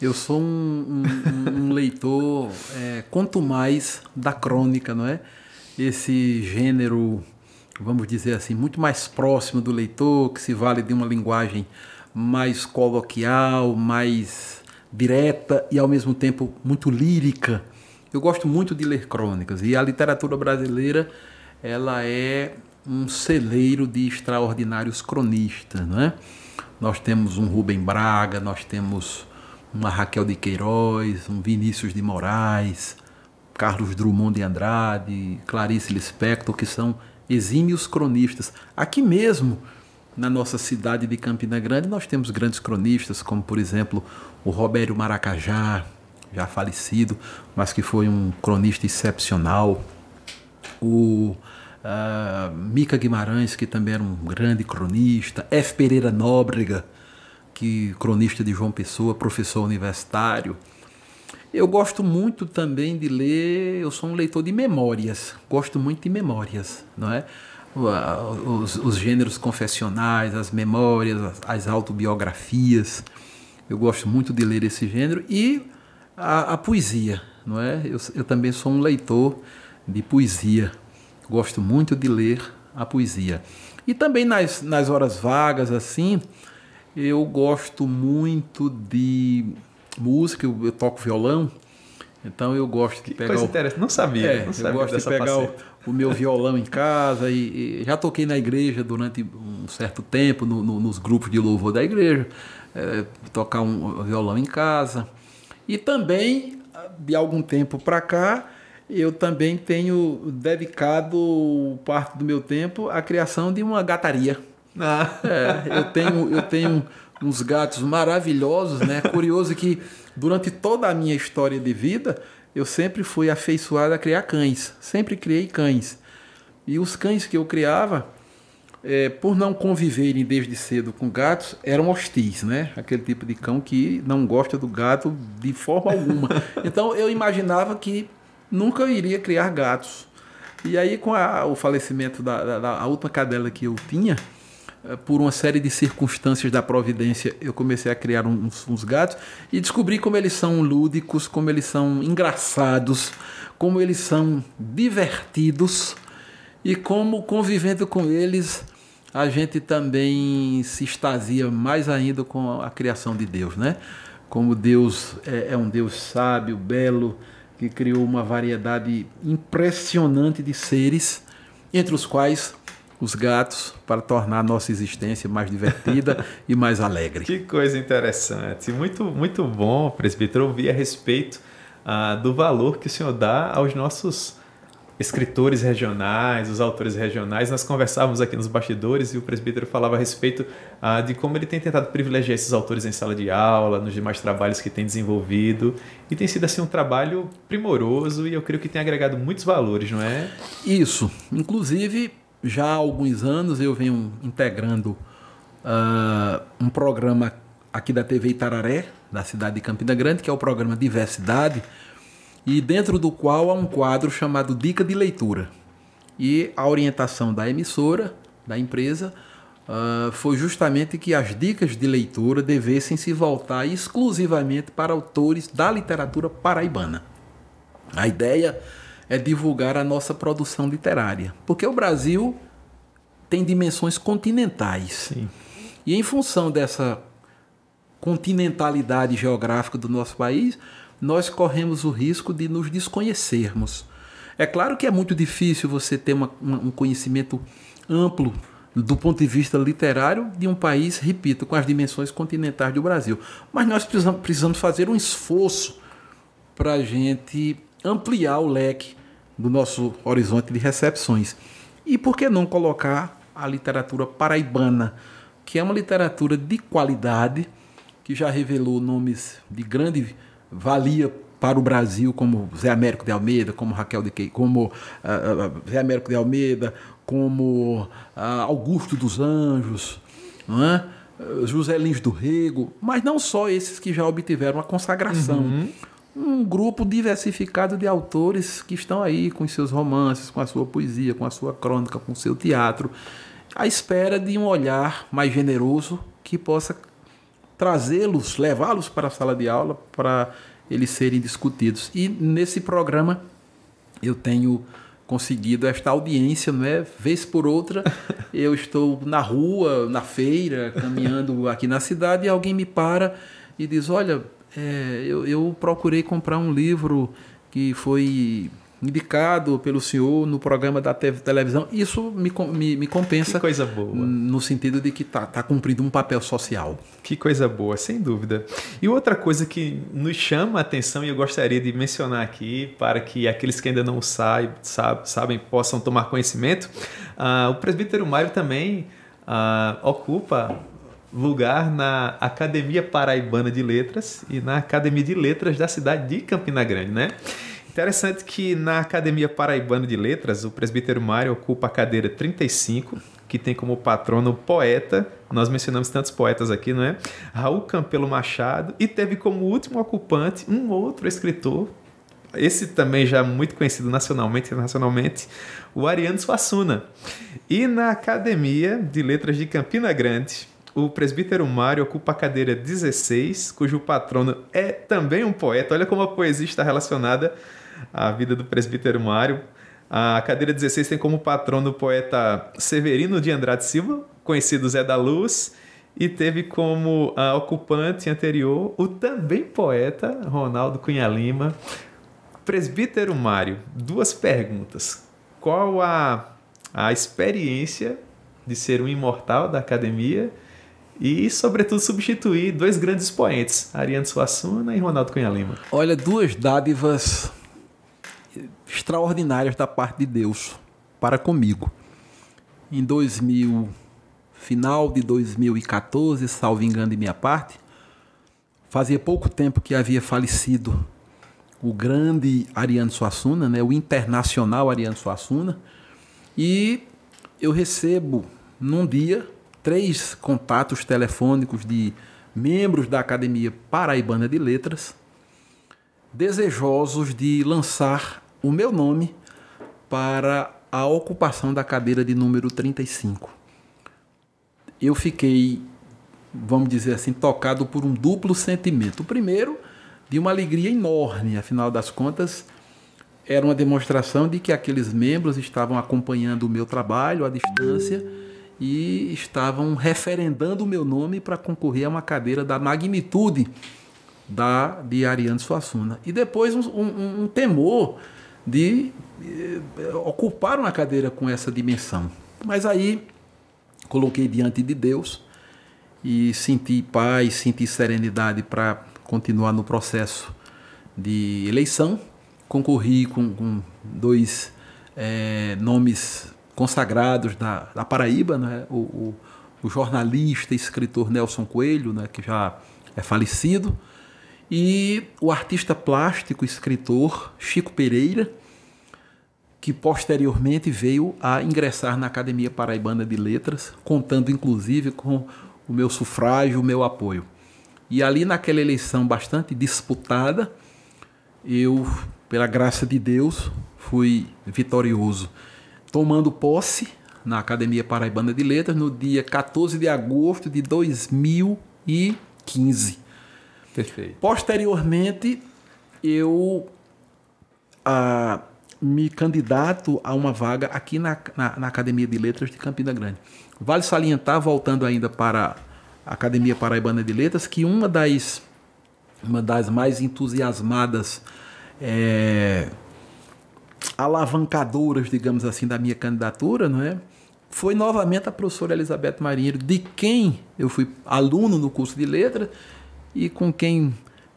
Speaker 2: Eu sou um, um, um leitor, é, quanto mais, da crônica, não é? Esse gênero, vamos dizer assim, muito mais próximo do leitor, que se vale de uma linguagem mais coloquial, mais direta e ao mesmo tempo muito lírica. Eu gosto muito de ler crônicas e a literatura brasileira ela é um celeiro de extraordinários cronistas, né? Nós temos um Rubem Braga, nós temos uma Raquel de Queiroz, um Vinícius de Moraes, Carlos Drummond de Andrade, Clarice Lispector, que são exímios cronistas. Aqui mesmo, na nossa cidade de Campina Grande, nós temos grandes cronistas, como por exemplo o Robério Maracajá, já falecido, mas que foi um cronista excepcional o uh, Mica Guimarães, que também era um grande cronista, F. Pereira Nóbrega, que cronista de João Pessoa, professor universitário. Eu gosto muito também de ler, eu sou um leitor de memórias, gosto muito de memórias, não é? Os, os gêneros confessionais, as memórias, as, as autobiografias. Eu gosto muito de ler esse gênero e a, a poesia, não é? Eu, eu também sou um leitor de poesia. Gosto muito de ler a poesia. E também nas, nas horas vagas, assim, eu gosto muito de música, eu, eu toco violão, então eu gosto de que pegar. Coisa o... interessante, não sabia. É, não eu sabia gosto de pegar o, o, meu violão em casa e, e, já toquei na igreja durante um certo tempo, no, no, nos grupos de louvor da igreja, é, tocar um violão em casa. E também, de algum tempo para cá, eu também tenho dedicado parte do meu tempo à criação de uma gataria. Ah. É, eu tenho, eu tenho uns gatos maravilhosos, né? Curioso que durante toda a minha história de vida eu sempre fui afeiçoado a criar cães, sempre criei cães. E os cães que eu criava, é, por não conviverem desde cedo com gatos, eram hostis, né? Aquele tipo de cão que não gosta do gato de forma alguma. [LAUGHS] Então eu imaginava que nunca iria criar gatos. E aí, com a, o falecimento da, da, da última cadela que eu tinha, eh, por uma série de circunstâncias da providência, eu comecei a criar uns, uns, gatos e descobri como eles são lúdicos, como eles são engraçados, como eles são divertidos e como convivendo com eles a gente também se extasia mais ainda com a criação de Deus, né? Como Deus é, é um Deus sábio, belo, que criou uma variedade impressionante de seres, entre os quais os gatos, para tornar a nossa existência mais divertida [LAUGHS] e mais alegre. Que coisa interessante. Muito, muito bom, presbítero, ouvir
Speaker 1: a respeito ah, do valor que o senhor dá aos nossos escritores regionais, os autores regionais. Nós conversávamos aqui nos bastidores e o presbítero falava a respeito ah, de como ele tem tentado privilegiar esses autores em sala de aula, nos demais trabalhos que tem desenvolvido. E tem sido assim um trabalho primoroso e eu creio que tem agregado muitos valores, não é?
Speaker 2: Isso. Inclusive, já há alguns anos eu venho integrando uh, um programa aqui da TV Itararé, da cidade de Campina Grande, que é o programa Diversidade e dentro do qual há um quadro chamado Dica de Leitura. E a orientação da emissora, da empresa, ah, foi justamente que as dicas de leitura devessem se voltar exclusivamente para autores da literatura paraibana. A ideia é divulgar a nossa produção literária, porque o Brasil tem dimensões continentais. Sim. E em função dessa continentalidade geográfica do nosso país, nós corremos o risco de nos desconhecermos. É claro que é muito difícil você ter uma, um conhecimento amplo do ponto de vista literário de um país, repito, com as dimensões continentais do Brasil. Mas nós precisamos fazer um esforço para a gente ampliar o leque do nosso horizonte de recepções. E por que não colocar a literatura paraibana, que é uma literatura de qualidade, que já revelou nomes de grande valia para o Brasil, como Zé Américo de Almeida, como Raquel de Queiroz, como uh, Zé Américo de Almeida, como uh, Augusto dos Anjos, é? José Lins do Rego, mas não só esses que já obtiveram a consagração. Uhum. Um grupo diversificado de autores que estão aí com seus romances, com a sua poesia, com a sua crônica, com o seu teatro, à espera de um olhar mais generoso que possa trazê-los, levá-los para a sala de aula para eles serem discutidos. E nesse programa eu tenho conseguido esta audiência, não é? Vez por outra, [LAUGHS] eu estou na rua, na feira, caminhando aqui na cidade e alguém me para e diz: Olha, é, eu, eu procurei comprar um livro que foi indicado pelo senhor no programa da televisão. Isso me, me, me compensa. Que coisa boa. No sentido de que está tá cumprindo um papel social. Que coisa boa, sem dúvida. E outra coisa que nos chama
Speaker 1: a atenção e eu gostaria de mencionar aqui para que aqueles que ainda não saibam, sabe, sabem possam tomar conhecimento, uh, o presbítero Mário também uh, ocupa lugar na Academia Paraibana de Letras e na Academia de Letras da cidade de Campina Grande, né? Interessante que na Academia Paraibana de Letras, o presbítero Mário ocupa a cadeira 35, que tem como patrono poeta, nós mencionamos tantos poetas aqui, não é? Raul Campelo Machado, e teve como último ocupante um outro escritor, esse também já muito conhecido nacionalmente e internacionalmente, o Ariano Suassuna. E na Academia de Letras de Campina Grande, o presbítero Mário ocupa a cadeira 16, cujo patrono é também um poeta. Olha como a poesia está relacionada a vida do presbítero Mário. A cadeira 16 tem como patrono o poeta Severino de Andrade Silva, conhecido Zé da Luz, e teve como a ah, ocupante anterior o também poeta Ronaldo Cunha Lima. Presbítero Mário, duas perguntas. Qual a, a experiência de ser um imortal da academia e, sobretudo, substituir dois grandes poentes, Ariano Suassuna e Ronaldo Cunha Lima?
Speaker 2: Olha, duas dádivas extraordinárias da parte de Deus para comigo. Em 2000, final de 2014, salvo engano de minha parte, fazia pouco tempo que havia falecido o grande Ariano Suassuna, né, o internacional Ariano Suassuna, e eu recebo num dia três contatos telefônicos de membros da Academia Paraibana de Letras, desejosos de lançar o meu nome para a ocupação da cadeira de número 35. Eu fiquei, vamos dizer assim, tocado por um duplo sentimento. O primeiro, de uma alegria enorme, afinal das contas, era uma demonstração de que aqueles membros estavam acompanhando o meu trabalho à distância e estavam referendando o meu nome para concorrer a uma cadeira da magnitude da de Ariane Suassuna. E depois um, um, um temor de eh, ocupar uma cadeira com essa dimensão. Mas aí coloquei diante de Deus e senti paz, senti serenidade para continuar no processo de eleição. Concorri com, com dois eh, nomes consagrados da, da Paraíba, né? o, o, o jornalista e escritor Nelson Coelho, né? que já é falecido, e o artista plástico, escritor Chico Pereira, que posteriormente veio a ingressar na Academia Paraibana de Letras, contando inclusive com o meu sufrágio, o meu apoio. E ali naquela eleição bastante disputada, eu, pela graça de Deus, fui vitorioso, tomando posse na Academia Paraibana de Letras no dia 14 de agosto de 2015. Perfeito. Posteriormente, eu ah, me candidato a uma vaga aqui na, na, na, Academia de Letras de Campina Grande. Vale salientar, voltando ainda para a Academia Paraibana de Letras, que uma das, uma das mais entusiasmadas é, alavancadoras, digamos assim, da minha candidatura, não é? foi novamente a professora Elizabeth Marinheiro, de quem eu fui aluno no curso de letras e com quem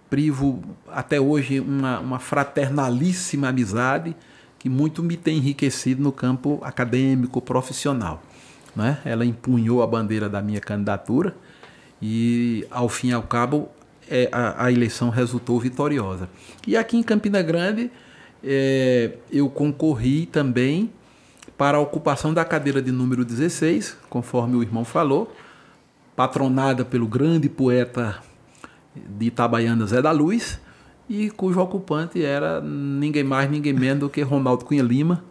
Speaker 2: privo até hoje uma, uma fraternalíssima amizade que muito me tem enriquecido no campo acadêmico, profissional. Né? Ela empunhou a bandeira da minha candidatura e, ao fim e ao cabo, é, a, a, eleição resultou vitoriosa. E aqui em Campina Grande, é, eu concorri também para a ocupação da cadeira de número 16, conforme o irmão falou, patronada pelo grande poeta de Itabaianas é da Luz e cujo ocupante era ninguém mais, ninguém menos do que Ronaldo Cunha Lima,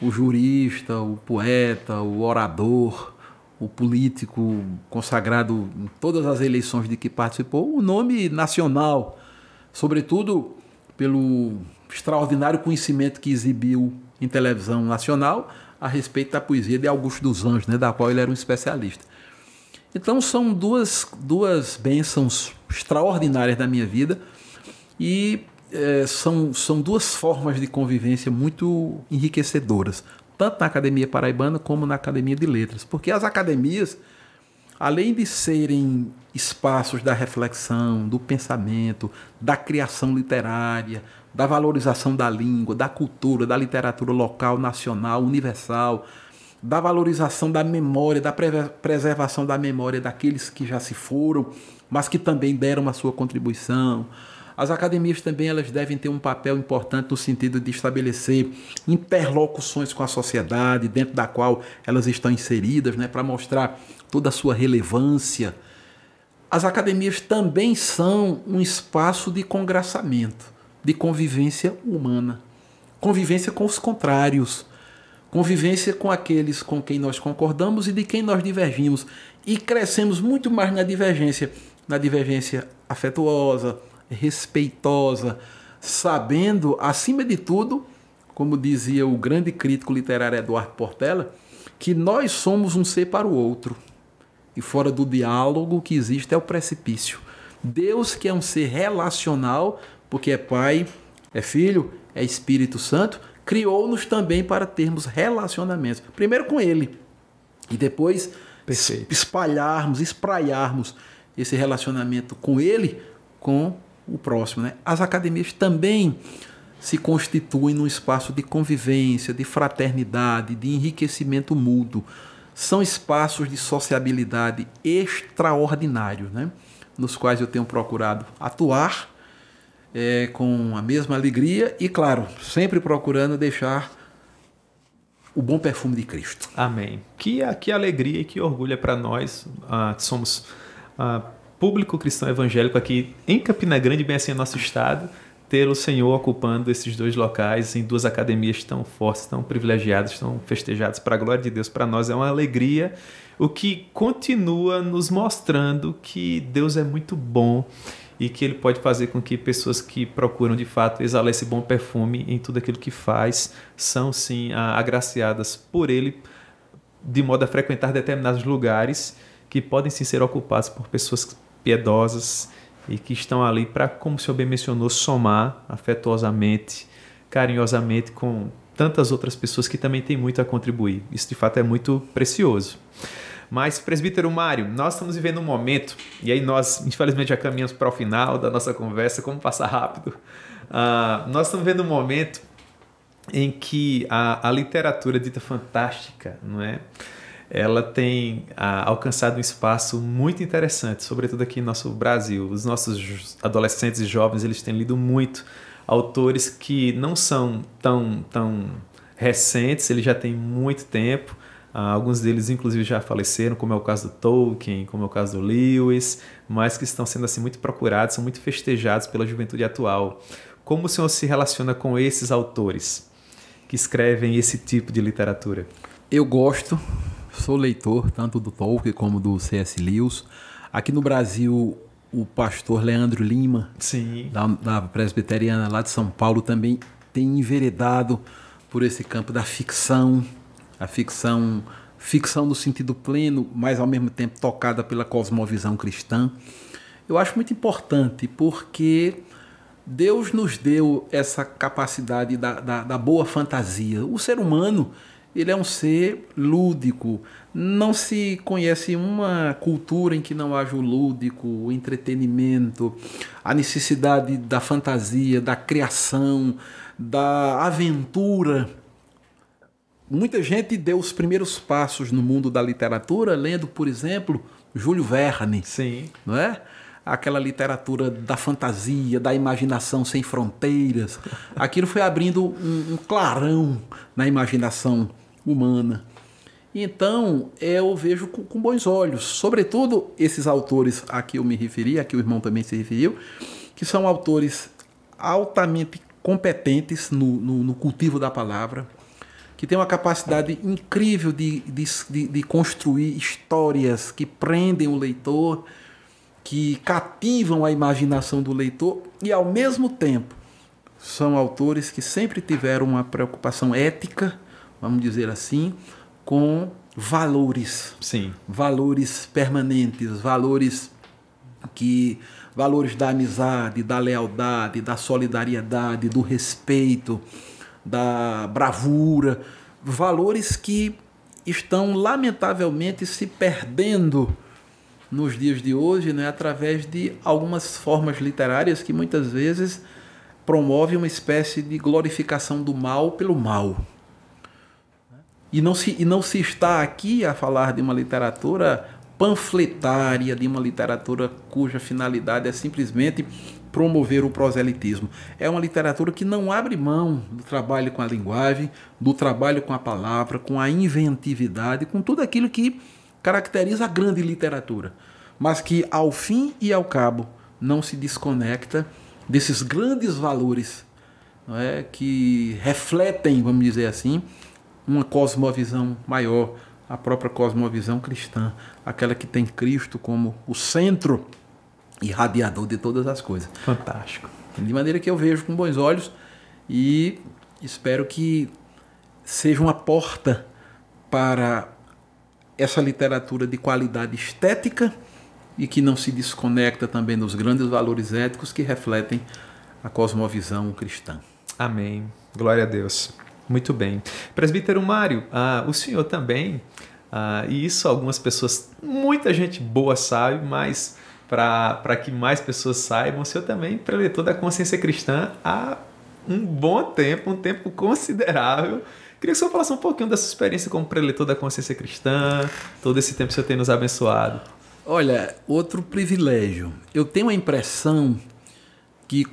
Speaker 2: o jurista, o poeta, o orador, o político consagrado em todas as eleições de que participou, o nome nacional, sobretudo pelo extraordinário conhecimento que exibiu em televisão nacional a respeito da poesia de Augusto dos Anjos, né, da qual ele era um especialista. Então são duas, duas bênçãos extraordinárias da minha vida. E é, são, são duas formas de convivência muito enriquecedoras, tanto na Academia Paraibana como na Academia de Letras. Porque as academias, além de serem espaços da reflexão, do pensamento, da criação literária, da valorização da língua, da cultura, da literatura local, nacional, universal, da valorização da memória, da preservação da memória daqueles que já se foram, mas que também deram a sua contribuição. As academias também elas devem ter um papel importante no sentido de estabelecer interlocuções com a sociedade, dentro da qual elas estão inseridas, né, para mostrar toda a sua relevância. As academias também são um espaço de congraçamento, de convivência humana, convivência com os contrários, convivência com aqueles com quem nós concordamos e de quem nós divergimos. E crescemos muito mais na divergência na divergência afetuosa, respeitosa, sabendo, acima de tudo, como dizia o grande crítico literário Eduardo Portela, que nós somos um ser para o outro. E fora do diálogo o que existe é o precipício. Deus, que é um ser relacional, porque é Pai, é Filho, é Espírito Santo, criou-nos também para termos relacionamentos. Primeiro com Ele, e depois Perfeito. espalharmos, espraiarmos esse relacionamento com ele, com o próximo. Né? As academias também se constituem num espaço de convivência, de fraternidade, de enriquecimento mútuo. São espaços de sociabilidade extraordinários, né? nos quais eu tenho procurado atuar é, com a mesma alegria e, claro, sempre procurando deixar o bom perfume de Cristo.
Speaker 1: Amém. Que, que alegria e que orgulho é para nós ah, que somos público cristão evangélico aqui em Campina Grande, bem assim, é nosso estado, ter o Senhor ocupando esses dois locais em duas academias tão fortes, tão privilegiadas, tão festejadas para a glória de Deus, para nós é uma alegria, o que continua nos mostrando que Deus é muito bom e que ele pode fazer com que pessoas que procuram de fato exalar esse bom perfume em tudo aquilo que faz são sim agraciadas por ele de modo a frequentar determinados lugares que podem sim ser ocupados por pessoas piedosas e que estão ali para, como o senhor bem mencionou, somar afetuosamente, carinhosamente com tantas outras pessoas que também têm muito a contribuir. Isso de fato é muito precioso. Mas, presbítero Mário, nós estamos vivendo um momento, e aí nós, infelizmente, já caminhamos para o final da nossa conversa, como passar rápido. Uh, nós estamos vivendo um momento em que a, a literatura dita fantástica, não é? ela tem a, ah, alcançado um espaço muito interessante, sobretudo aqui no nosso Brasil. Os nossos adolescentes e jovens eles têm lido muito autores que não são tão, tão recentes, eles já têm muito tempo. Ah, alguns deles, inclusive, já faleceram, como é o caso do Tolkien, como é o caso do Lewis, mas que estão sendo assim muito procurados, são muito festejados pela juventude atual. Como o senhor se relaciona com esses autores que escrevem esse tipo de literatura?
Speaker 2: Eu gosto sou leitor tanto do Tolkien como do C.S. Lewis. Aqui no Brasil, o pastor Leandro Lima, Sim. Da, da Presbiteriana lá de São Paulo, também tem enveredado por esse campo da ficção, a ficção ficção no sentido pleno, mas ao mesmo tempo tocada pela cosmovisão cristã. Eu acho muito importante porque Deus nos deu essa capacidade da, da, da boa fantasia. O ser humano ele é um ser lúdico. Não se conhece uma cultura em que não haja o lúdico, o entretenimento, a necessidade da fantasia, da criação, da aventura. Muita gente deu os primeiros passos no mundo da literatura lendo, por exemplo, Júlio Verne. Sim. Não é? Aquela literatura da fantasia, da imaginação sem fronteiras. Aquilo foi abrindo um, um clarão na imaginação humana. Então, é, eu vejo com, com bons olhos, sobretudo esses autores a que eu me referi, a que o irmão também se referiu, que são autores altamente competentes no, no, no cultivo da palavra, que têm uma capacidade incrível de, de, de, construir histórias que prendem o leitor, que cativam a imaginação do leitor e, ao mesmo tempo, são autores que sempre tiveram uma preocupação ética vamos dizer assim, com valores. Sim. Valores permanentes, valores que valores da amizade, da lealdade, da solidariedade, do respeito, da bravura, valores que estão lamentavelmente se perdendo nos dias de hoje, né, através de algumas formas literárias que muitas vezes promovem uma espécie de glorificação do mal pelo mal. E não, se, e não se está aqui a falar de uma literatura panfletária, de uma literatura cuja finalidade é simplesmente promover o proselitismo. É uma literatura que não abre mão do trabalho com a linguagem, do trabalho com a palavra, com a inventividade, com tudo aquilo que caracteriza a grande literatura, mas que ao fim e ao cabo não se desconecta desses grandes valores não é, que refletem, vamos dizer assim, uma cosmovisão maior, a própria cosmovisão cristã, aquela que tem Cristo como o centro irradiador de todas as coisas. Fantástico. De maneira que eu vejo com bons olhos e espero que seja uma porta para essa literatura de qualidade estética e que não se desconecta também dos grandes valores éticos que refletem a cosmovisão cristã. Amém.
Speaker 1: Glória a Deus. Muito bem.
Speaker 2: Presbítero Mário,
Speaker 1: ah, o senhor também, ah, e isso algumas pessoas, muita gente boa sabe, mas para que mais pessoas saibam, o senhor também é preletor da consciência cristã há um bom tempo, um tempo considerável. Queria que o senhor falasse um pouquinho dessa experiência como preletor da consciência cristã, todo esse tempo que o senhor tem nos abençoado.
Speaker 2: Olha, outro privilégio. Eu tenho a impressão que,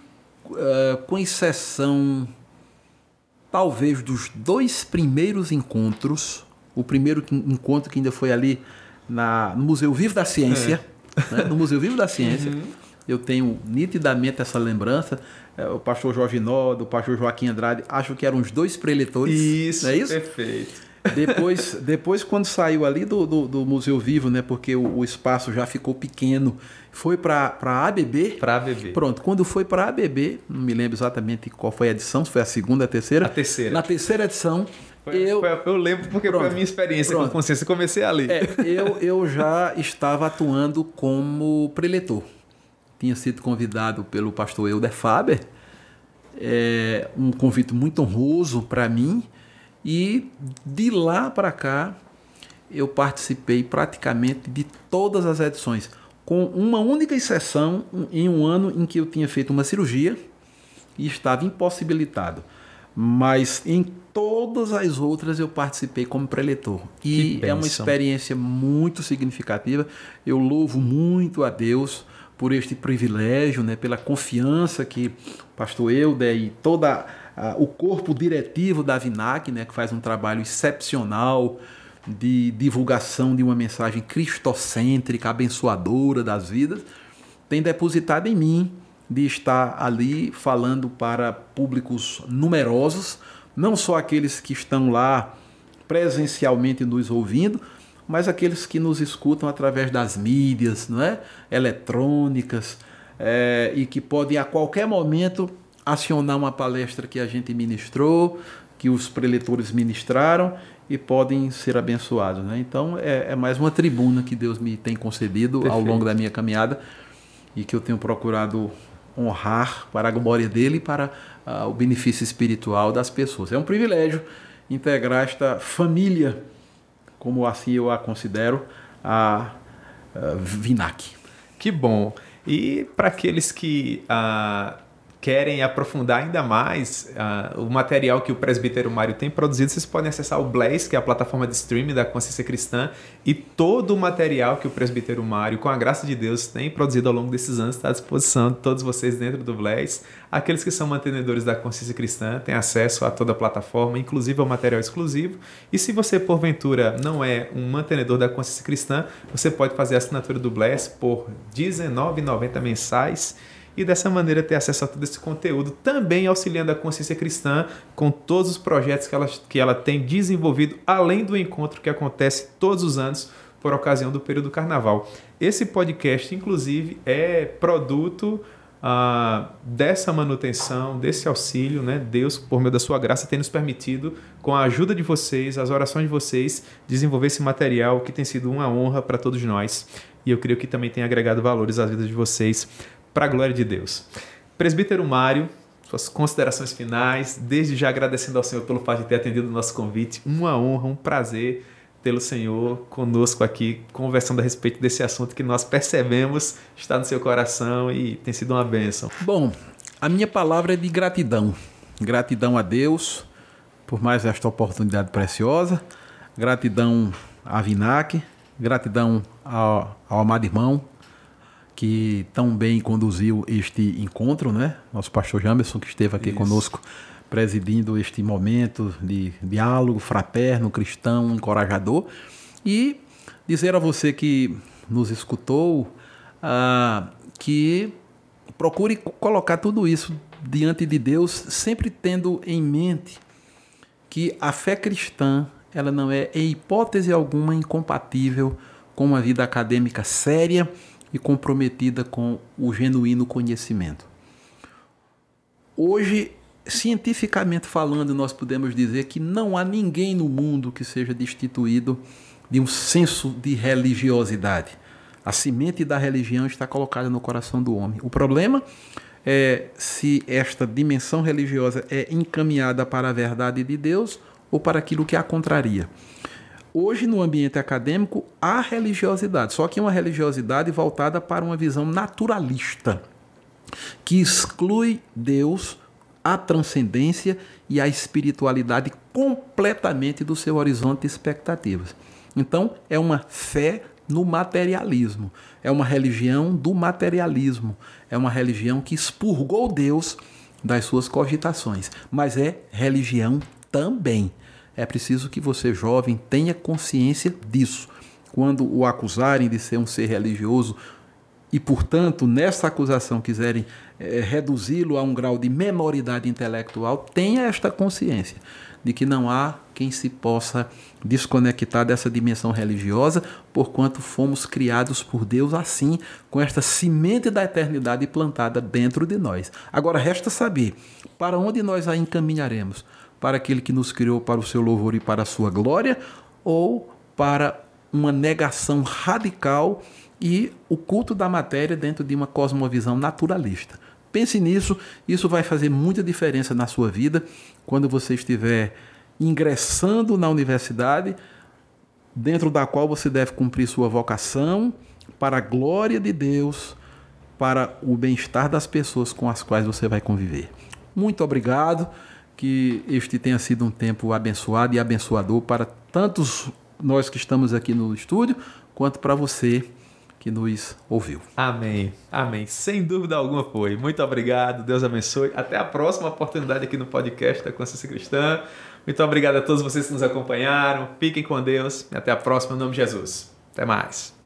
Speaker 2: uh, com exceção talvez dos dois primeiros encontros, o primeiro encontro que ainda foi ali na, no Museu Vivo da Ciência, é. né? no Museu Vivo da Ciência, uhum. eu tenho nitidamente essa lembrança. É, o pastor Jorge Nó, do pastor Joaquim Andrade, acho que eram os dois preletores. Isso, é isso?
Speaker 1: Perfeito.
Speaker 2: Depois, depois quando saiu ali do, do, do Museu Vivo, né? Porque o, o, espaço já ficou pequeno, foi para a ABB. Para ABB. Pronto, quando foi para a ABB, não me lembro exatamente qual foi a edição, se foi a segunda, a terceira. A terceira. Na terceira edição, eu, eu, lembro porque pronto, foi a minha experiência pronto. com consciência, comecei a ler. É, eu, eu já estava atuando como preletor. Tinha sido convidado pelo pastor Euder Faber, é, um convite muito honroso para mim, e de lá para cá, eu participei praticamente de todas as edições, com uma única exceção em um ano em que eu tinha feito uma cirurgia e estava impossibilitado. Mas em todas as outras eu participei como preletor. E é uma experiência muito significativa. Eu louvo muito a Deus por este privilégio, né, pela confiança que o pastor Euder e toda a ah, o corpo diretivo da VINAC, né, que faz um trabalho excepcional de divulgação de uma mensagem cristocêntrica, abençoadora das vidas, tem depositado em mim de estar ali falando para públicos numerosos, não só aqueles que estão lá presencialmente nos ouvindo, mas aqueles que nos escutam através das mídias não é? eletrônicas é, e que podem a qualquer momento acionar uma palestra que a gente ministrou, que os preletores ministraram e podem ser abençoados. Né? Então, é, é, mais uma tribuna que Deus me tem concedido Perfeito. ao longo da minha caminhada e que eu tenho procurado honrar para a glória dele e para uh, o benefício espiritual das pessoas. É um privilégio integrar esta família, como assim eu a considero, a, ah, Vinac.
Speaker 1: Que bom! E para aqueles que. Uh querem aprofundar ainda mais uh, o material que o presbítero Mário tem produzido, vocês podem acessar o Blaze, que é a plataforma de streaming da Consciência Cristã, e todo o material que o presbítero Mário, com a graça de Deus, tem produzido ao longo desses anos está à disposição de todos vocês dentro do Blaze. Aqueles que são mantenedores da Consciência Cristã têm acesso a toda a plataforma, inclusive ao material exclusivo. E se você, porventura, não é um mantenedor da Consciência Cristã, você pode fazer a assinatura do Blaze por R$19,90 mensais e dessa maneira ter acesso a todo esse conteúdo, também auxiliando a consciência cristã com todos os projetos que ela, que ela tem desenvolvido, além do encontro que acontece todos os anos por ocasião do período do carnaval. Esse podcast, inclusive, é produto ah, dessa manutenção, desse auxílio, né? Deus, por meio da sua graça, tem nos permitido, com a ajuda de vocês, as orações de vocês, desenvolver esse material que tem sido uma honra para todos nós. E eu creio que também tem agregado valores às vidas de vocês para a glória de Deus. Presbítero Mário, suas considerações finais, desde já agradecendo ao Senhor pelo fato de ter atendido o nosso convite. Uma honra, um prazer tê-lo, Senhor, conosco aqui, conversando a respeito desse assunto que nós percebemos
Speaker 2: está no seu coração e tem sido uma bênção. Bom, a minha palavra é de gratidão. Gratidão a Deus por mais esta oportunidade preciosa. Gratidão a Vinac, gratidão ao, ao amado irmão que tão bem conduziu este encontro, né? Nosso pastor Jamerson, que esteve aqui Isso. conosco presidindo este momento de diálogo fraterno, cristão, encorajador. E dizer a você que nos escutou ah, que procure colocar tudo isso diante de Deus, sempre tendo em mente que a fé cristã ela não é, em hipótese alguma, incompatível com uma vida acadêmica séria e comprometida com o genuíno conhecimento. Hoje, cientificamente falando, nós podemos dizer que não há ninguém no mundo que seja destituído de um senso de religiosidade. A semente da religião está colocada no coração do homem. O problema é se esta dimensão religiosa é encaminhada para a verdade de Deus ou para aquilo que a contraria. Hoje, no ambiente acadêmico, há religiosidade, só que uma religiosidade voltada para uma visão naturalista, que exclui Deus, a transcendência e a espiritualidade completamente do seu horizonte de expectativas. Então, é uma fé no materialismo. É uma religião do materialismo. É uma religião que expurgou Deus das suas cogitações, mas é religião também. É preciso que você, jovem, tenha consciência disso. Quando o acusarem de ser um ser religioso e, portanto, nessa acusação quiserem é, reduzi-lo a um grau de memoridade intelectual, tenha esta consciência de que não há quem se possa desconectar dessa dimensão religiosa, porquanto fomos criados por Deus assim, com esta semente da eternidade plantada dentro de nós. Agora resta saber para onde nós a encaminharemos para aquele que nos criou para o seu louvor e para a sua glória, ou para uma negação radical e o culto da matéria dentro de uma cosmovisão naturalista. Pense nisso, isso vai fazer muita diferença na sua vida quando você estiver ingressando na universidade, dentro da qual você deve cumprir sua vocação para a glória de Deus, para o bem-estar das pessoas com as quais você vai conviver. Muito obrigado que este tenha sido um tempo abençoado e abençoador para tantos nós que estamos aqui no estúdio, quanto para você que nos ouviu.
Speaker 1: Amém. Amém. Sem dúvida alguma foi. Muito obrigado. Deus abençoe. Até a próxima oportunidade aqui no podcast da Consciência Cristã. Muito obrigado a todos vocês que nos acompanharam. Fiquem com Deus e até a próxima em nome de Jesus. Até mais.